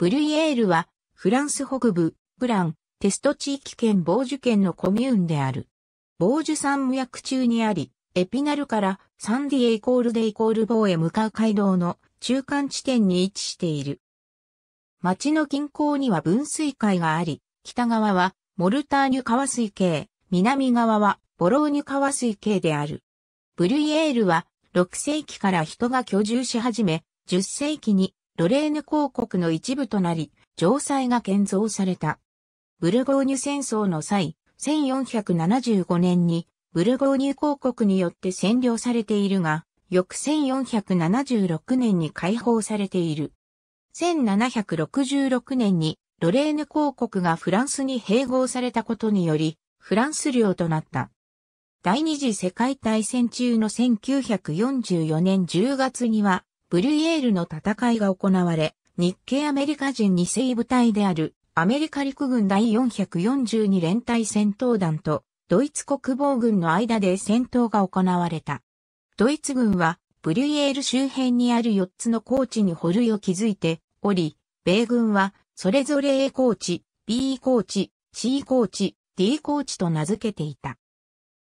ブルイエールは、フランス北部、ブラン、テスト地域圏ボージュ県のコミューンである。ボージュ山脈中にあり、エピナルからサンディエイコールデイコールボーへ向かう街道の中間地点に位置している。町の近郊には分水海があり、北側はモルターニュ川水系、南側はボローニュ川水系である。ブルイエールは6世紀から人が居住し始め、10世紀にロレーヌ公国の一部となり、城塞が建造された。ブルゴーニュ戦争の際、1475年にブルゴーニュ公国によって占領されているが、翌1476年に解放されている。1766年にロレーヌ公国がフランスに併合されたことにより、フランス領となった。第二次世界大戦中の1944年10月には、ブリュイエールの戦いが行われ、日系アメリカ人2世部隊であるアメリカ陸軍第442連隊戦闘団とドイツ国防軍の間で戦闘が行われた。ドイツ軍はブリュイエール周辺にある4つの高地に捕類を築いており、米軍はそれぞれ A 高地、B 高地、C 高地、D 高地と名付けていた。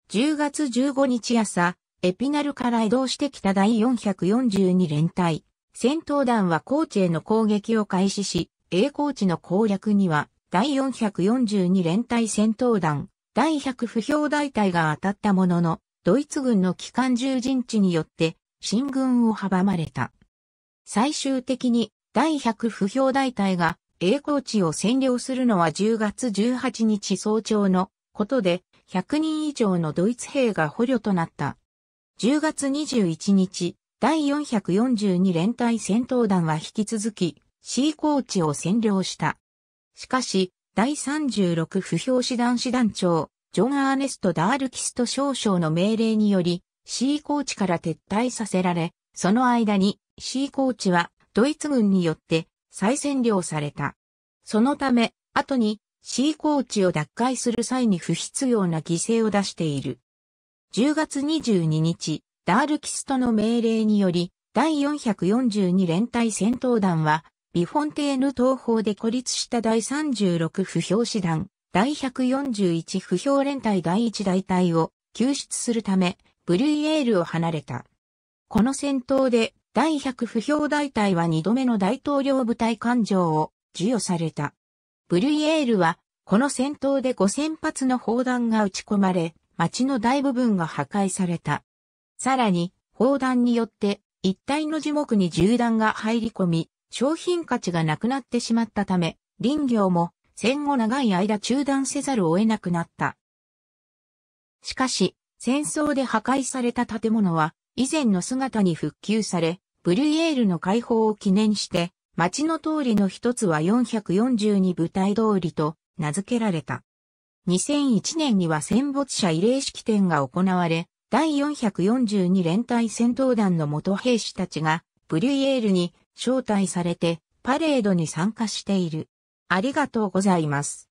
10月15日朝、エピナルから移動してきた第442連隊。戦闘団は高知への攻撃を開始し、英高地の攻略には、第442連隊戦闘団、第100不評大隊が当たったものの、ドイツ軍の機関銃陣地によって、進軍を阻まれた。最終的に、第100不評大隊が、英高地を占領するのは10月18日早朝のことで、100人以上のドイツ兵が捕虜となった。10月21日、第442連隊戦闘団は引き続き、C 高地を占領した。しかし、第36不評師団師団長、ジョン・アーネスト・ダールキスト少将の命令により、C 高地から撤退させられ、その間に C 高地はドイツ軍によって再占領された。そのため、後に C 高地を奪回する際に不必要な犠牲を出している。10月22日、ダールキストの命令により、第442連隊戦闘団は、ビフォンテーヌ東方で孤立した第36不評師団、第141不評連隊第1大隊を救出するため、ブルイエールを離れた。この戦闘で、第100不評大隊は2度目の大統領部隊艦上を授与された。ブルイエールは、この戦闘で5000発の砲弾が撃ち込まれ、町の大部分が破壊された。さらに、砲弾によって一体の樹木に銃弾が入り込み、商品価値がなくなってしまったため、林業も戦後長い間中断せざるを得なくなった。しかし、戦争で破壊された建物は以前の姿に復旧され、ブリュイエールの解放を記念して、町の通りの一つは442部隊通りと名付けられた。2001年には戦没者慰霊式典が行われ、第442連隊戦闘団の元兵士たちが、ブリュイエールに招待されて、パレードに参加している。ありがとうございます。